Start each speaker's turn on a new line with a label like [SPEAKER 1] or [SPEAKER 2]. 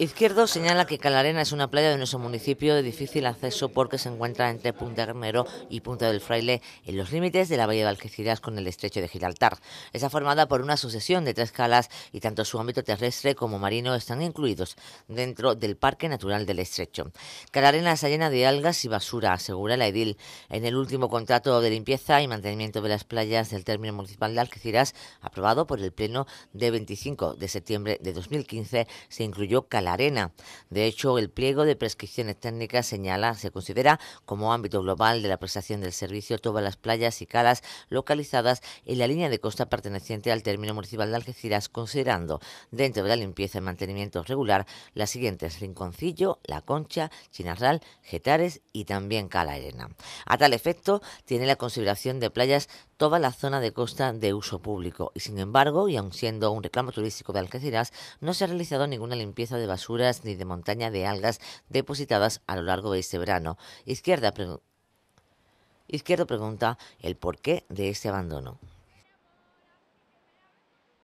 [SPEAKER 1] Izquierdo señala que Calarena es una playa de nuestro municipio de difícil acceso porque se encuentra entre Punta Hermero y Punta del Fraile en los límites de la bahía de Algeciras con el estrecho de Gibraltar. Está formada por una sucesión de tres calas y tanto su ámbito terrestre como marino están incluidos dentro del Parque Natural del Estrecho. Calarena está llena de algas y basura, asegura la edil. En el último contrato de limpieza y mantenimiento de las playas del término municipal de Algeciras, aprobado por el Pleno de 25 de septiembre de 2015, se incluyó Calarena arena. De hecho, el pliego de prescripciones técnicas señala, se considera como ámbito global de la prestación del servicio todas las playas y calas localizadas en la línea de costa perteneciente al término municipal de Algeciras, considerando dentro de la limpieza y mantenimiento regular las siguientes Rinconcillo, La Concha, Chinarral, Getares y también Cala Arena. A tal efecto, tiene la consideración de playas toda la zona de costa de uso público y, sin embargo, y aun siendo un reclamo turístico de Algeciras, no se ha realizado ninguna limpieza de basuras ni de montaña de algas depositadas a lo largo de este verano. Izquierda, Izquierdo pregunta el porqué de este abandono.